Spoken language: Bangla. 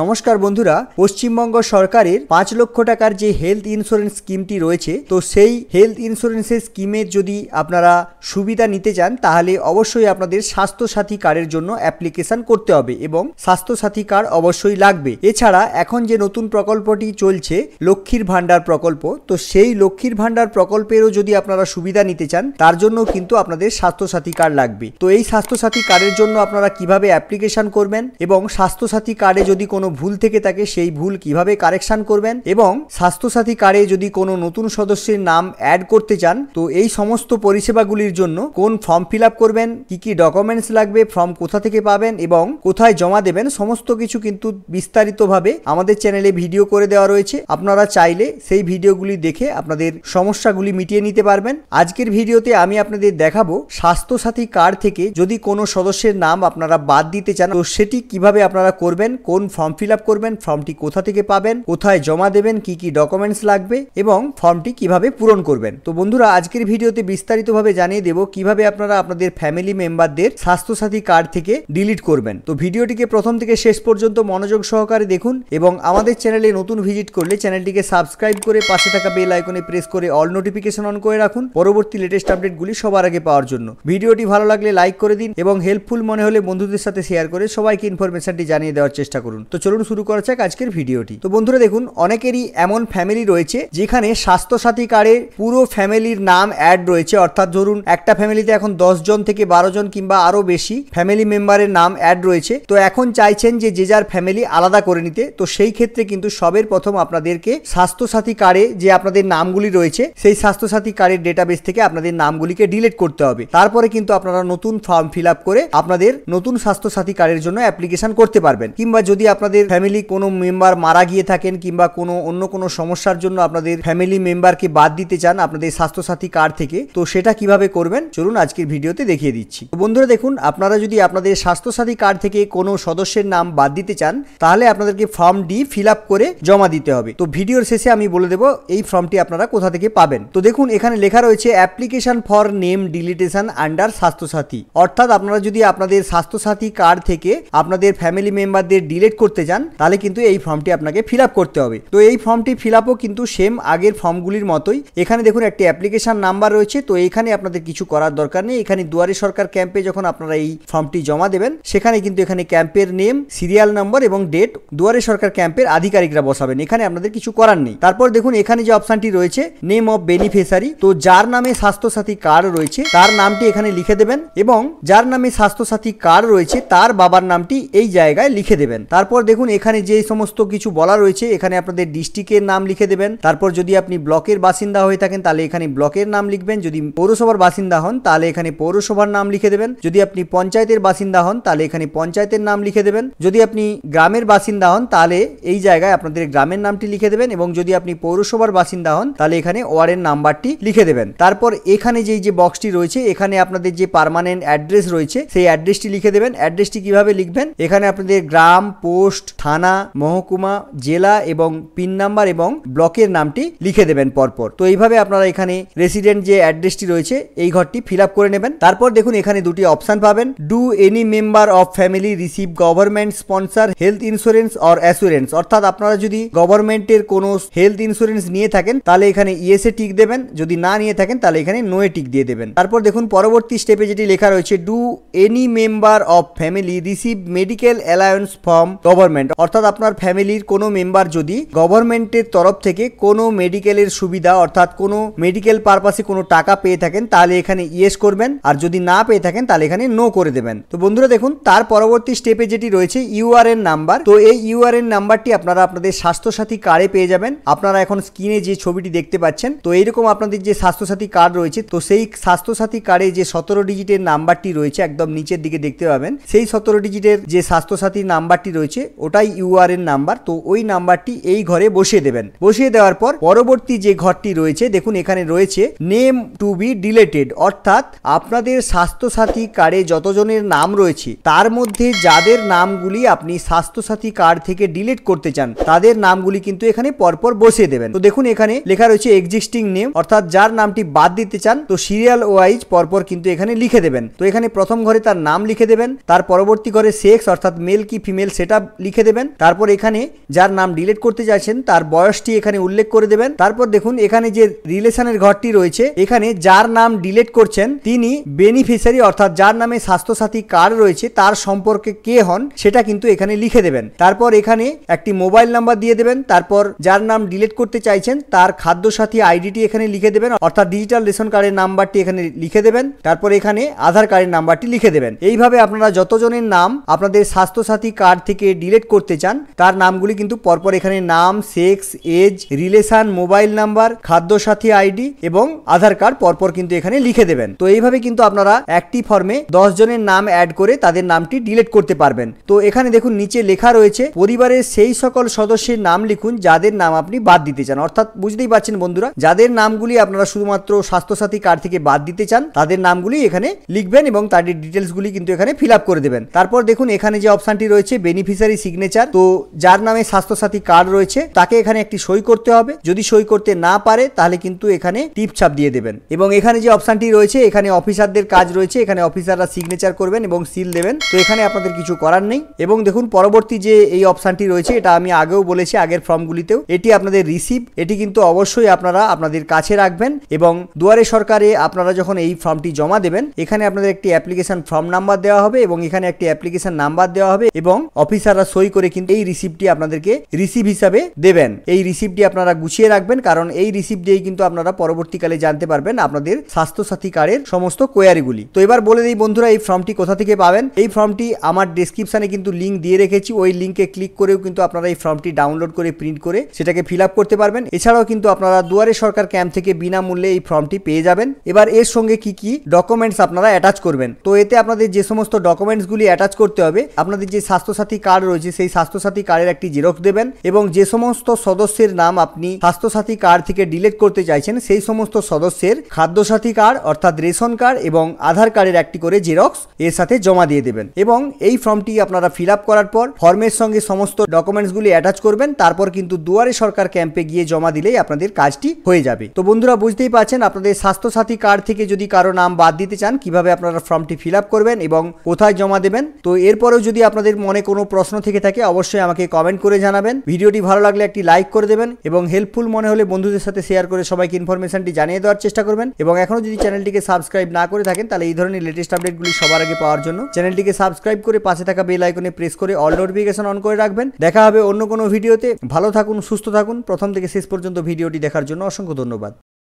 নমস্কার বন্ধুরা পশ্চিমবঙ্গ সরকারের পাঁচ লক্ষ টাকার যে হেলথ ইন্স্যুরেন্স স্কিমটি রয়েছে তো সেই হেলথ ইন্স্যুরেন্সের স্কিমের যদি আপনারা সুবিধা নিতে চান তাহলে অবশ্যই আপনাদের স্বাস্থ্যসাথী কার্ডের জন্য অ্যাপ্লিকেশন করতে হবে এবং স্বাস্থ্যসাথী কার্ড অবশ্যই লাগবে এছাড়া এখন যে নতুন প্রকল্পটি চলছে লক্ষ্মীর ভাণ্ডার প্রকল্প তো সেই লক্ষ্মীর ভাণ্ডার প্রকল্পেরও যদি আপনারা সুবিধা নিতে চান তার জন্য কিন্তু আপনাদের স্বাস্থ্যসাথী কার্ড লাগবে তো এই স্বাস্থ্যসাথী কার্ডের জন্য আপনারা কিভাবে অ্যাপ্লিকেশন করবেন এবং স্বাস্থ্যসাথী কার্ডে যদি কোনো কোনো ভুল থেকে থাকে সেই ভুল কিভাবে কারেকশান করবেন এবং স্বাস্থ্যসাথী কার্ডে যদি কোনো নতুন সদস্যের নাম অ্যাড করতে চান তো এই সমস্ত পরিষেবাগুলির জন্য কোন ফর্ম ফিল করবেন কি কি ডকুমেন্টস লাগবে ফর্ম কোথা থেকে পাবেন এবং কোথায় জমা দেবেন সমস্ত কিছু কিন্তু বিস্তারিতভাবে আমাদের চ্যানেলে ভিডিও করে দেওয়া রয়েছে আপনারা চাইলে সেই ভিডিওগুলি দেখে আপনাদের সমস্যাগুলি মিটিয়ে নিতে পারবেন আজকের ভিডিওতে আমি আপনাদের দেখাবো স্বাস্থ্যসাথী কার্ড থেকে যদি কোনো সদস্যের নাম আপনারা বাদ দিতে চান তো সেটি কিভাবে আপনারা করবেন কোন ফর্ম ফর্ম ফিল করবেন ফর্মটি কোথা থেকে পাবেন কোথায় জমা দেবেন কি কি ডকুমেন্টস লাগবে এবং ফর্মটি কিভাবে পূরণ করবেন তো বন্ধুরা আজকের ভিডিওতে বিস্তারিতভাবে জানিয়ে দেব কিভাবে আপনারা আপনাদের ফ্যামিলি মেম্বারদের স্বাস্থ্যসাথী কার্ড থেকে ডিলিট করবেন তো ভিডিওটিকে প্রথম থেকে শেষ পর্যন্ত মনোযোগ সহকারে দেখুন এবং আমাদের চ্যানেলে নতুন ভিজিট করলে চ্যানেলটিকে সাবস্ক্রাইব করে পাশে থাকা বেল আইকনে প্রেস করে অল নোটিফিকেশন অন করে রাখুন পরবর্তী লেটেস্ট আপডেটগুলি সবার আগে পাওয়ার জন্য ভিডিওটি ভালো লাগলে লাইক করে দিন এবং হেল্পফুল মনে হলে বন্ধুদের সাথে শেয়ার করে সবাইকে ইনফরমেশনটি জানিয়ে দেওয়ার চেষ্টা করুন তো চলুন শুরু করা যাক আজকের ভিডিওটি তো বন্ধুরা দেখুন অনেকেরই এমন ফ্যামিলি রয়েছে যেখানে স্বাস্থ্যসাথী কার্ডে পুরো ফ্যামিলির নাম অ্যাড রয়েছে অর্থাৎ ধরুন একটা ফ্যামিলিতে এখন দশ জন থেকে বারো জন কিংবা আরও বেশি ফ্যামিলি মেম্বারের নাম অ্যাড রয়েছে তো এখন চাইছেন যে যে যার ফ্যামিলি আলাদা করে নিতে তো সেই ক্ষেত্রে কিন্তু সবের প্রথম আপনাদেরকে স্বাস্থ্যসাথী কার্ডে যে আপনাদের নামগুলি রয়েছে সেই স্বাস্থ্যসাথী কার্ডের ডেটাবেস থেকে আপনাদের নামগুলিকে ডিলিট করতে হবে তারপরে কিন্তু আপনারা নতুন ফর্ম ফিল করে আপনাদের নতুন স্বাস্থ্যসাথী কার্ডের জন্য অ্যাপ্লিকেশন করতে পারবেন কিংবা যদি আপনার আপনাদের ফ্যামিলি কোনো মেম্বার মারা গিয়ে থাকেন কিংবা কোনো অন্য কোনো সমস্যার জন্য আপনাদের ফ্যামিলি মেম্বারকে বাদ দিতে চান আপনাদের স্বাস্থ্যসাথী কার্ড থেকে তো সেটা কিভাবে করবেন চলুন আজকের ভিডিওতে দেখিয়ে দিচ্ছি তো বন্ধুরা দেখুন আপনারা যদি আপনাদের স্বাস্থ্যসাথী কার্ড থেকে কোনো সদস্যের নাম বাদ দিতে চান তাহলে আপনাদেরকে ফর্ম ডি ফিল করে জমা দিতে হবে তো ভিডিওর শেষে আমি বলে দেবো এই ফর্মটি আপনারা কোথা থেকে পাবেন তো দেখুন এখানে লেখা রয়েছে application for name deletion under Swasthyasathi অর্থাৎ আপনারা যদি আপনাদের স্বাস্থ্যসাথী কার্ড থেকে আপনাদের ফ্যামিলি মেম্বারদের ডিলিট করতে করতে চান তাহলে কিন্তু এই ফর্মটি আপনাকে ফিল করতে হবে তো এই ফর্মটি ফিল কিন্তু সেম আগের ফর্মগুলির মতোই এখানে দেখুন একটি অ্যাপ্লিকেশান নাম্বার রয়েছে তো এখানে আপনাদের কিছু করার দরকার নেই এখানে দুয়ারে সরকার ক্যাম্পে যখন আপনারা এই ফর্মটি জমা দেবেন সেখানে কিন্তু এখানে ক্যাম্পের নেম সিরিয়াল নম্বর এবং ডেট দুয়ারে সরকার ক্যাম্পের আধিকারিকরা বসাবেন এখানে আপনাদের কিছু করার নেই তারপর দেখুন এখানে যে অপশানটি রয়েছে নেম অফ বেনিফিসারি তো যার নামে স্বাস্থ্যসাথী কার্ড রয়েছে তার নামটি এখানে লিখে দেবেন এবং যার নামে স্বাস্থ্যসাথী কার্ড রয়েছে তার বাবার নামটি এই জায়গায় লিখে দেবেন তারপর দেখুন এখানে যে সমস্ত কিছু বলা রয়েছে এখানে আপনাদের ডিস্ট্রিক্টের নাম লিখে দেবেন তারপর যদি আপনি ব্লকের বাসিন্দা হয়ে থাকেন তাহলে এখানে ব্লকের নাম লিখবেন যদি পৌরসভার বাসিন্দা হন তাহলে এখানে পৌরসভার নাম লিখে দেবেন যদি আপনি পঞ্চায়েতের বাসিন্দা হন তাহলে এখানে পঞ্চায়েতের নাম লিখে দেবেন যদি আপনি গ্রামের বাসিন্দা হন তাহলে এই জায়গায় আপনাদের গ্রামের নামটি লিখে দেবেন এবং যদি আপনি পৌরসভার বাসিন্দা হন তাহলে এখানে ওয়ার্ডের নাম্বারটি লিখে দেবেন তারপর এখানে যেই যে বক্সটি রয়েছে এখানে আপনাদের যে পারমানেন্ট অ্যাড্রেস রয়েছে সেই অ্যাড্রেসটি লিখে দেবেন অ্যাড্রেসটি কিভাবে লিখবেন এখানে আপনাদের গ্রাম পোস্ট পোস্ট থানা মহকুমা জেলা এবং পিন নাম্বার এবং ব্লকের নামটি লিখে দেবেন পরপর তো এইভাবে আপনারা এখানে রেসিডেন্ট যে অ্যাড্রেসটি রয়েছে এই ঘরটি ফিল করে নেবেন তারপর দেখুন এখানে দুটি অপশান পাবেন do any member of family receive government sponsor health insurance or assurance অর্থাৎ আপনারা যদি গভর্নমেন্টের কোনো হেলথ ইন্স্যুরেন্স নিয়ে থাকেন তাহলে এখানে ইয়েসে টিক দেবেন যদি না নিয়ে থাকেন তাহলে এখানে নোয়ে টিক দিয়ে দেবেন তারপর দেখুন পরবর্তী স্টেপে যেটি লেখা রয়েছে do any member of family receive medical alliance from government government অর্থাৎ আপনার ফ্যামিলির কোনো মেম্বার যদি গভর্নমেন্টের তরফ থেকে কোনো মেডিকেলের সুবিধা অর্থাৎ কোনো মেডিকেল পারপাসে কোনো টাকা পেয়ে থাকেন তাহলে এখানে ইয়েস করবেন আর যদি না পেয়ে থাকেন তাহলে এখানে নো করে দেবেন তো বন্ধুরা দেখুন তার পরবর্তী স্টেপে যেটি রয়েছে ইউআরএন নাম্বার তো এই ইউআরএন নাম্বারটি আপনারা আপনাদের স্বাস্থ্যসাথী কার্ডে পেয়ে যাবেন আপনারা এখন স্ক্রিনে যে ছবিটি দেখতে পাচ্ছেন তো এইরকম আপনাদের যে স্বাস্থ্যসাথী কার্ড রয়েছে তো সেই স্বাস্থ্যসাথী কার্ডে যে সতেরো ডিজিটের নাম্বারটি রয়েছে একদম নিচের দিকে দেখতে পাবেন সেই সতেরো ডিজিটের যে স্বাস্থ্যসাথী নাম্বারটি রয়েছে ওটাই এর নাম্বার তো ওই নাম্বারটি এই ঘরে বসিয়ে দেবেন বসিয়ে দেওয়ার পর পরবর্তী যে ঘরটি রয়েছে দেখুন এখানে রয়েছে নেম টু বি ডিলেটেড অর্থাৎ আপনাদের স্বাস্থ্যসাথী কার্ডে যতজনের নাম রয়েছে তার মধ্যে যাদের নামগুলি আপনি স্বাস্থ্যসাথী কার্ড থেকে ডিলিট করতে চান তাদের নামগুলি কিন্তু এখানে পরপর বসিয়ে দেবেন তো দেখুন এখানে লেখা রয়েছে এক্সিস্টিং নেম অর্থাৎ যার নামটি বাদ দিতে চান তো সিরিয়াল ওয়াইজ পরপর কিন্তু এখানে লিখে দেবেন তো এখানে প্রথম ঘরে তার নাম লিখে দেবেন তার পরবর্তী ঘরে সেক্স অর্থাৎ মেল কি ফিমেল সেটা লিখে দেবেন তারপর এখানে যার নাম ডিলিট করতে চাইছেন তার বয়সটি এখানে উল্লেখ করে দেবেন তারপর দেখুন এখানে যে রিলেশনের ঘরটি রয়েছে এখানে যার নাম ডিলিট করছেন তিনি বেনিফিশিয়ারি অর্থাৎ যার নামে স্বাস্থ্যসাথী কার্ড রয়েছে তার সম্পর্কে কে হন সেটা কিন্তু এখানে লিখে দেবেন তারপর এখানে একটি মোবাইল নাম্বার দিয়ে দেবেন তারপর যার নাম ডিলিট করতে চাইছেন তার খাদ্যসাথী আইডিটি এখানে লিখে দেবেন অর্থাৎ ডিজিটাল রেশন কার্ডের নাম্বারটি এখানে লিখে দেবেন তারপর এখানে আধার কার্ডের নাম্বারটি লিখে দেবেন এইভাবে আপনারা যতজনের নাম আপনাদের স্বাস্থ্যসাথী কার্ড থেকে রিলেট করতে চান তার নামগুলি কিন্তু পরপর এখানে নাম sex age relation mobile number Khadyasathi ID এবং আধার কার্ড পরপর কিন্তু এখানে লিখে দেবেন তো এইভাবে কিন্তু আপনারা একটি ফর্মে দশ জনের নাম অ্যাড করে তাদের নামটি ডিলেট করতে পারবেন তো এখানে দেখুন নিচে লেখা রয়েছে পরিবারের সেই সকল সদস্যের নাম লিখুন যাদের নাম আপনি বাদ দিতে চান অর্থাৎ বুঝতেই পারছেন বন্ধুরা যাদের নামগুলি আপনারা শুধুমাত্র স্বাস্থ্যসাথী কার্ড থেকে বাদ দিতে চান তাদের নামগুলি এখানে লিখবেন এবং তাদের ডিটেলসগুলি কিন্তু এখানে ফিল করে দেবেন তারপর দেখুন এখানে যে অপশানটি রয়েছে বেনিফিসারি সিগনেচার তো যার নামে স্বাস্থ্যসাথী কার্ড রয়েছে তাকে এখানে একটি সই করতে হবে যদি সই করতে না পারে তাহলে কিন্তু এখানে টিপ ছাপ দিয়ে দেবেন এবং এখানে যে অপশানটি রয়েছে এখানে অফিসারদের কাজ রয়েছে এখানে অফিসাররা সিগনেচার করবেন এবং সিল দেবেন তো এখানে আপনাদের কিছু করার নেই এবং দেখুন পরবর্তী যে এই অপশানটি রয়েছে এটা আমি আগেও বলেছি আগের ফর্মগুলিতেও এটি আপনাদের রিসিভ এটি কিন্তু অবশ্যই আপনারা আপনাদের কাছে রাখবেন এবং দুয়ারে সরকারে আপনারা যখন এই ফর্মটি জমা দেবেন এখানে আপনাদের একটি অ্যাপ্লিকেশন ফর্ম নাম্বার দেওয়া হবে এবং এখানে একটি অ্যাপ্লিকেশন নাম্বার দেওয়া হবে এবং অফিসাররা সই করে কিন্তু এই রিসিপ্টটি আপনাদেরকে রিসিভ হিসাবে দেবেন এই রিসিপ্টটি আপনারা গুছিয়ে রাখবেন কারণ এই রিসিপ্ট দিয়েই কিন্তু আপনারা পরবর্তীকালে জানতে পারবেন আপনাদের স্বাস্থ্যসাথী কার্ডের সমস্ত কোয়ারিগুলি তো এবার বলে দিই বন্ধুরা এই ফর্মটি কোথা থেকে পাবেন এই ফর্মটি আমার ডিসক্রিপশানে কিন্তু লিঙ্ক দিয়ে রেখেছি ওই লিঙ্কে ক্লিক করেও কিন্তু আপনারা এই ফর্মটি ডাউনলোড করে প্রিন্ট করে সেটাকে ফিল আপ করতে পারবেন এছাড়াও কিন্তু আপনারা দুয়ারে সরকার ক্যাম্প থেকে বিনামূল্যে এই ফর্মটি পেয়ে যাবেন এবার এর সঙ্গে কি কি ডকুমেন্টস আপনারা অ্যাটাচ করবেন তো এতে আপনাদের যে সমস্ত ডকুমেন্টসগুলি অ্যাটাচ করতে হবে আপনাদের যে স্বাস্থ্যসাথী কার্ড রয়েছে যে সেই স্বাস্থ্যসাথী কার্ডের একটি জেরক্স দেবেন এবং যে সমস্ত সদস্যের নাম আপনি স্বাস্থ্যসাথী কার্ড থেকে ডিলিট করতে চাইছেন সেই সমস্ত সদস্যের খাদ্যসাথী কার্ড অর্থাৎ রেশন কার্ড এবং আধার কার্ডের একটি করে জেরক্স এর সাথে জমা দিয়ে দেবেন এবং এই ফর্মটি আপনারা ফিল আপ করার পর ফর্মের সঙ্গে সমস্ত ডকুমেন্টসগুলি অ্যাটাচ করবেন তারপর কিন্তু দুয়ারে সরকার ক্যাম্পে গিয়ে জমা দিলেই আপনাদের কাজটি হয়ে যাবে তো বন্ধুরা বুঝতেই পারছেন আপনাদের স্বাস্থ্যসাথী কার্ড থেকে যদি কারো নাম বাদ দিতে চান কিভাবে আপনারা ফর্মটি ফিল করবেন এবং কোথায় জমা দেবেন তো এরপরেও যদি আপনাদের মনে কোনো প্রশ্ন থেকে থাকে অবশ্যই আমাকে কমেন্ট করে জানাবেন ভিডিওটি ভালো লাগলে একটি লাইক করে দেবেন এবং হেল্পফুল মনে হলে বন্ধুদের সাথে শেয়ার করে সবাইকে ইনফরমেশনটি জানিয়ে দেওয়ার চেষ্টা করবেন এবং এখনও যদি চ্যানেলটিকে সাবস্ক্রাইব না করে থাকেন তাহলে এই ধরনের লেটেস্ট আপডেটগুলি সবার আগে পাওয়ার জন্য চ্যানেলটিকে সাবস্ক্রাইব করে পাশে থাকা বেল আইকনে প্রেস করে অল নোটিফিকেশন অন করে রাখবেন দেখা হবে অন্য কোনো ভিডিওতে ভালো থাকুন সুস্থ থাকুন প্রথম থেকে শেষ পর্যন্ত ভিডিওটি দেখার জন্য অসংখ্য ধন্যবাদ